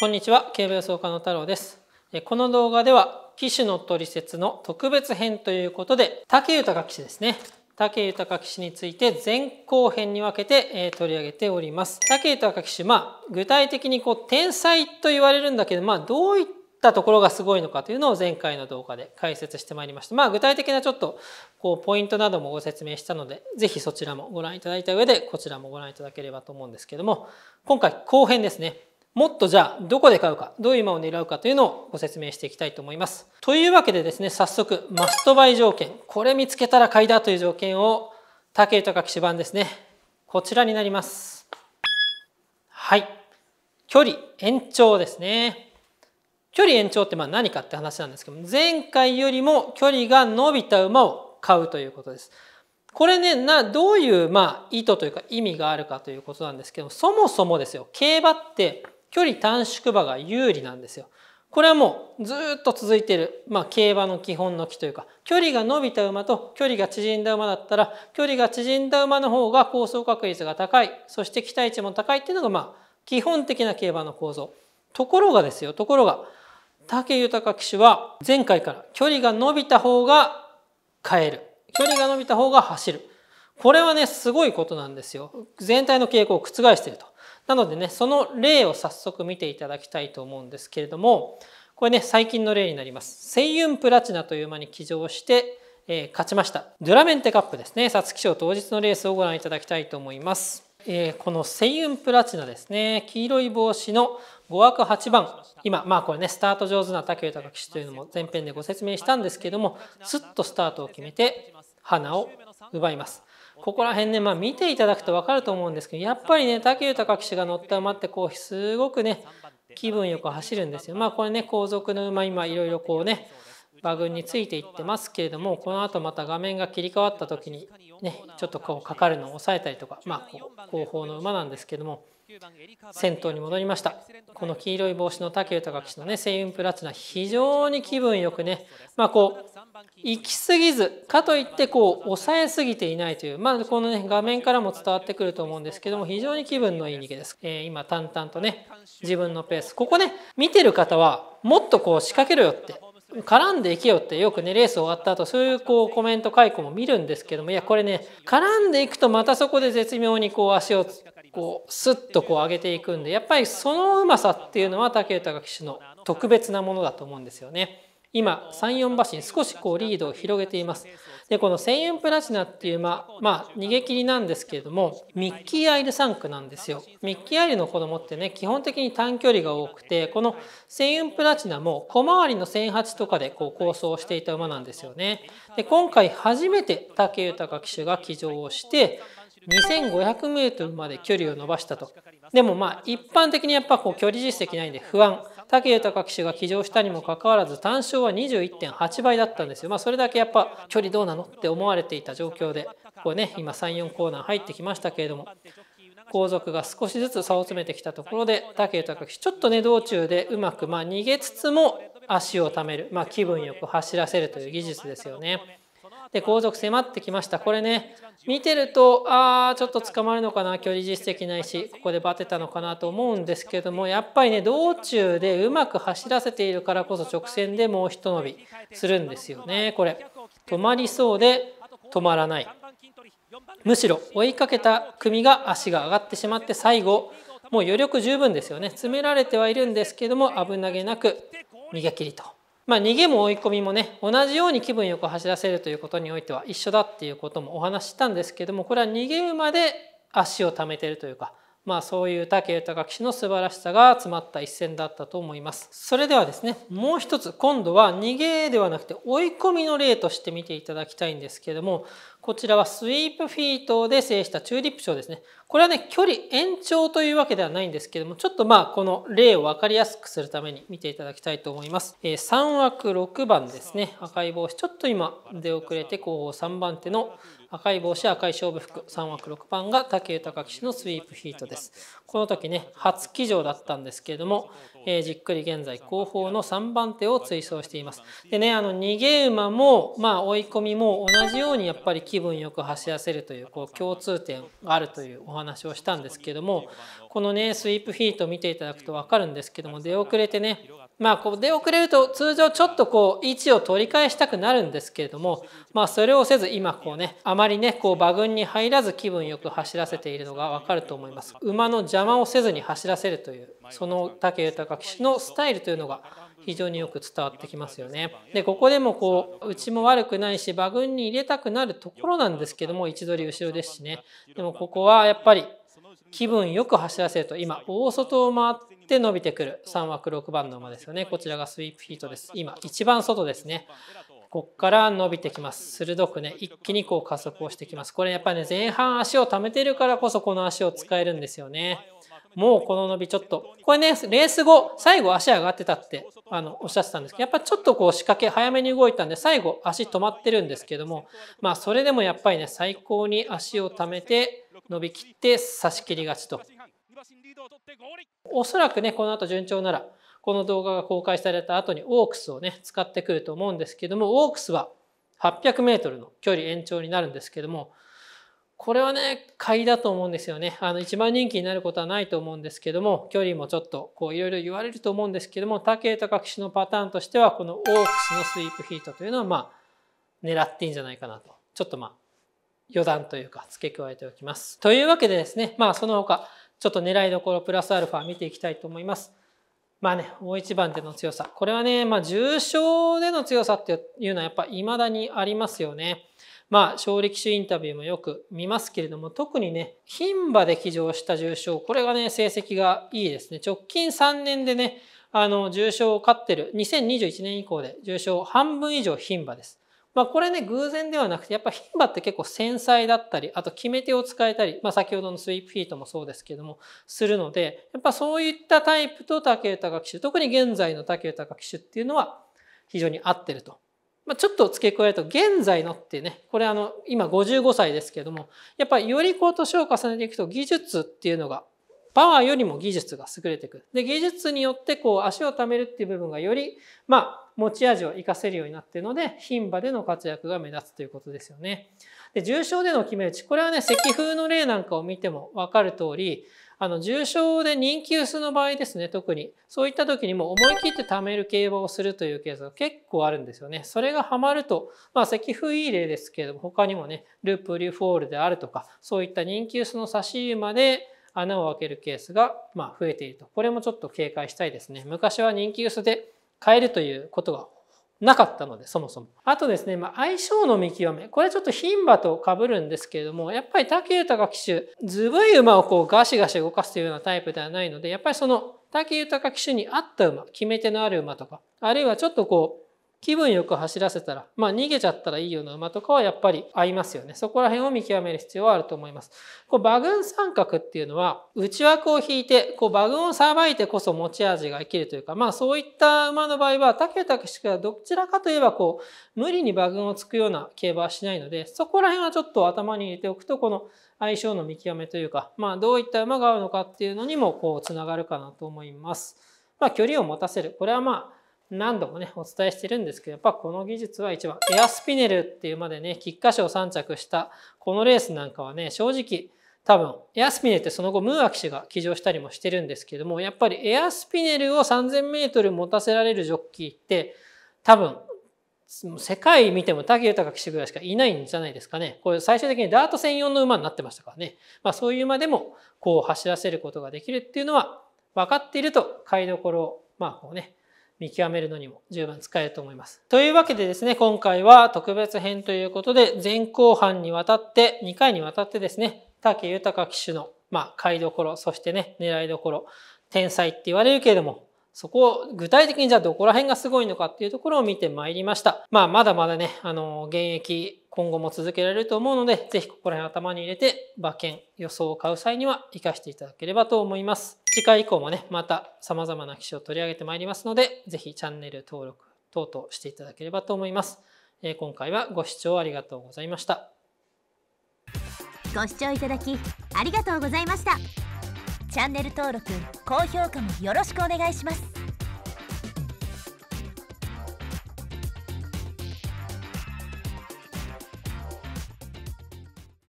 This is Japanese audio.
こんにちは、馬予想家の太郎です。この動画では、騎手の取説の特別編ということで、竹豊騎手ですね。竹豊騎手について前後編に分けて取り上げております。竹豊騎手、まあ、具体的にこう、天才と言われるんだけど、まあ、どういったところがすごいのかというのを前回の動画で解説してまいりました。まあ、具体的なちょっと、こう、ポイントなどもご説明したので、ぜひそちらもご覧いただいた上で、こちらもご覧いただければと思うんですけども、今回後編ですね。もっとじゃあどこで買うかどういう馬を狙うかというのをご説明していきたいと思います。というわけでですね早速マストバイ条件これ見つけたら買いだという条件を武豊騎手版ですねこちらになります。はい距離延長ですね。距離延長ってまあ何かって話なんですけど前回よりも距離が伸びた馬を買うということです。これねなどういうまあ意図というか意味があるかということなんですけどそもそもですよ競馬って距離短縮馬が有利なんですよ。これはもうずっと続いている、まあ、競馬の基本の木というか距離が伸びた馬と距離が縮んだ馬だったら距離が縮んだ馬の方が構想確率が高いそして期待値も高いっていうのがまあ基本的な競馬の構造。ところがですよところが武豊騎手は前回から距離が伸びた方が変える距離が伸びた方が走るこれはねすごいことなんですよ全体の傾向を覆しているとなのでね、その例を早速見ていただきたいと思うんですけれども、これね、最近の例になります。セイユンプラチナという馬に騎乗して、えー、勝ちました。ドゥラメンテカップですね、皐月賞当日のレースをご覧いただきたいと思います。えー、このセイユンプラチナですね、黄色い帽子の5枠8番、今、まあこれね、スタート上手な竹豊騎士というのも前編でご説明したんですけども、スッとスタートを決めて、花を奪います。ここら辺ね、まあ、見ていただくと分かると思うんですけどやっぱりね武豊騎手が乗った馬ってこうすごくね気分よく走るんですよ。まあこれね後続の馬今いろいろこうね馬群についていってますけれどもこの後また画面が切り替わった時にねちょっとこうかかるのを抑えたりとかまあ後方の馬なんですけども。銭湯に戻りましたこの黄色い帽子の武豊騎手のねウンプラチナ非常に気分よくねまあこう行き過ぎずかといってこう抑えすぎていないというまあこのね画面からも伝わってくると思うんですけども非常に気分のいい逃げです、えー、今淡々とね自分のペースここね見てる方はもっとこう仕掛けろよって絡んでいけよってよくねレース終わった後そういうこうコメント解雇も見るんですけどもいやこれね絡んでいくとまたそこで絶妙にこう足をこうスッとこう上げていくんでやっぱりそのうまさっていうのは武豊騎手の特別なものだと思うんですよね。今34馬身少しこうリードを広げていますでこの千円プラチナっていうまあ、まあ、逃げ切りなんですけれどもミッキーアイル3区なんですよミッキーアイルの子供ってね基本的に短距離が多くてこの千円プラチナも小回りの千八とかでこう構想していた馬なんですよねで今回初めて武豊騎手が騎乗をして 2500m まで距離を伸ばしたとでもまあ一般的にやっぱこう距離実績ないんで不安武豊騎手が騎乗したにもかかわらず単勝は21.8倍だったんですよまあそれだけやっぱ距離どうなのって思われていた状況でこうね今34コーナー入ってきましたけれども後続が少しずつ差を詰めてきたところで武豊騎手ちょっとね道中でうまくま逃げつつも足をためる、まあ、気分よく走らせるという技術ですよね。で、後続迫ってきました。これね、見てると、ああ、ちょっと捕まるのかな、距離実績ないし、ここでバテたのかなと思うんですけども、やっぱりね、道中でうまく走らせているからこそ直線でもうひと伸びするんですよね、これ。止まりそうで止まらない。むしろ追いかけた組が足が上がってしまって最後もう余力十分ですよね詰められてはいるんですけども危なげなく逃げ切りとまあ、逃げも追い込みもね同じように気分よく走らせるということにおいては一緒だっていうこともお話ししたんですけどもこれは逃げ馬で足をためてるというか、まあ、そういう武豊騎手の素晴らしさが詰まった一戦だったと思います。それではですねもう一つ今度は逃げではなくて追い込みの例として見ていただきたいんですけどもこちらはスイープフィートで制したチューリップ賞ですね。これはね、距離延長というわけではないんですけども、ちょっとまあ、この例を分かりやすくするために見ていただきたいと思います。えー、3枠6番ですね。赤い帽子。ちょっと今、出遅れて後方3番手の赤い帽子、赤い勝負服。3枠6番が竹豊騎士のスイープフィートです。この時ね、初騎乗だったんですけれども、えじっくり現在後方の3番手を追走しています。でね、あの逃げ馬も、まあ、追い込みも同じようにやっぱり気分よく走らせるというこう共通点があるというお話をしたんですけどもこのねスイープフィート見ていただくと分かるんですけども出遅れてねまあ、こう出遅れると通常ちょっとこう位置を取り返したくなるんですけれども、まあ、それをせず今こうねあまりねこう馬群に入らず気分よく走らせているのがわかると思います馬の邪魔をせずに走らせるというその武豊騎手のスタイルというのが非常によく伝わってきますよねでここでもこううちも悪くないし馬群に入れたくなるところなんですけども位置取り後ろですしねでもここはやっぱり気分よく走らせると今大外を回っで伸びてくる3枠6番の馬ですよねこちらがスイープヒートです今一番外ですねこっから伸びてきます鋭くね一気にこう加速をしてきますこれやっぱね前半足を溜めてるからこそこの足を使えるんですよねもうこの伸びちょっとこれねレース後最後足上がってたってあのおっしゃってたんですけどやっぱちょっとこう仕掛け早めに動いたんで最後足止まってるんですけどもまあそれでもやっぱりね最高に足を溜めて伸びきって差し切り勝ちとおそらくね、この後順調なら、この動画が公開された後にオークスをね、使ってくると思うんですけども、オークスは800メートルの距離延長になるんですけども、これはね、買いだと思うんですよね。あの、一番人気になることはないと思うんですけども、距離もちょっと、こう、いろいろ言われると思うんですけども、竹と騎士のパターンとしては、このオークスのスイープヒートというのは、まあ、狙っていいんじゃないかなと。ちょっとまあ、余談というか、付け加えておきます。というわけでですね、まあ、その他、ちょっと狙いどころプラスアルファ見ていきたいと思います。まあね、大一番での強さ。これはね、まあ重症での強さっていうのはやっぱ未だにありますよね。まあ、勝利騎手インタビューもよく見ますけれども、特にね、牝馬で騎乗した重賞、これがね、成績がいいですね。直近3年でね、あの、重賞を勝ってる、2021年以降で重賞半分以上牝馬です。まあ、これね、偶然ではなくて、やっぱ牝馬って結構繊細だったり、あと決め手を使えたり、まあ、先ほどのスイープフィートもそうですけども、するので、やっぱそういったタイプと竹豊騎手、特に現在の竹豊騎手っていうのは非常に合ってると。まあ、ちょっと付け加えると、現在のってね、これあの、今55歳ですけども、やっぱりよりこう年を重ねていくと技術っていうのがパワーよりも技術が優れてくる。で、技術によってこう足を貯めるっていう部分がより、まあ、持ち味を活かせるようになっているので、牝馬での活躍が目立つということですよね。で、重症での決め打ち、これはね、石風の例なんかを見てもわかる通り、あの、重症で人気薄の場合ですね、特に。そういった時にも思い切って貯める競馬をするというケースが結構あるんですよね。それがハマると、まあ、石風いい例ですけれども、他にもね、ループリュフォールであるとか、そういった人気薄の差し馬で、穴を開けるケースが、ま増えていると。これもちょっと警戒したいですね。昔は人気薄で変えるということがなかったので、そもそも。あとですね、まあ、相性の見極め。これちょっと牝馬と被るんですけれども、やっぱり竹豊騎手、ずぶい馬をこうガシガシ動かすというようなタイプではないので、やっぱりその竹豊騎手に合った馬、決め手のある馬とか、あるいはちょっとこう、気分よく走らせたら、まあ逃げちゃったらいいような馬とかはやっぱり合いますよね。そこら辺を見極める必要はあると思います。こう馬群三角っていうのは内枠を引いて、こう馬群をさばいてこそ持ち味が生きるというか、まあそういった馬の場合は、竹竹しかどちらかといえばこう、無理に馬群を突くような競馬はしないので、そこら辺はちょっと頭に入れておくと、この相性の見極めというか、まあどういった馬が合うのかっていうのにもこう、つながるかなと思います。まあ距離を持たせる。これはまあ、何度もね、お伝えしてるんですけど、やっぱこの技術は一番。エアスピネルっていうまでね、菊花賞3着したこのレースなんかはね、正直、多分エアスピネルってその後ムーア騎手が騎乗したりもしてるんですけどもやっぱりエアスピネルを3 0 0 0ル持たせられるジョッキーって多分世界見ても武豊騎手ぐらいしかいないんじゃないですかね。これ最終的にダート専用の馬になってましたからね。まあそういう馬でもこう走らせることができるっていうのは分かっていると買いどころをまあこうね見極めるのにも十分使えると思います。というわけでですね、今回は特別編ということで、前後半にわたって、2回にわたってですね、竹豊騎手の、まあ、買いどころ、そしてね、狙いどころ、天才って言われるけれども、そこを具体的にじゃあどこら辺がすごいのかっていうところを見てまいりました。まあ、まだまだね、あの、現役今後も続けられると思うので、ぜひここら辺頭に入れて、馬券予想を買う際には活かしていただければと思います。次回以降もね、また様々な機種を取り上げてまいりますので、ぜひチャンネル登録等々していただければと思います。えー、今回はご視聴ありがとうございました。ご視聴いただきありがとうございました。チャンネル登録、高評価もよろしくお願いします。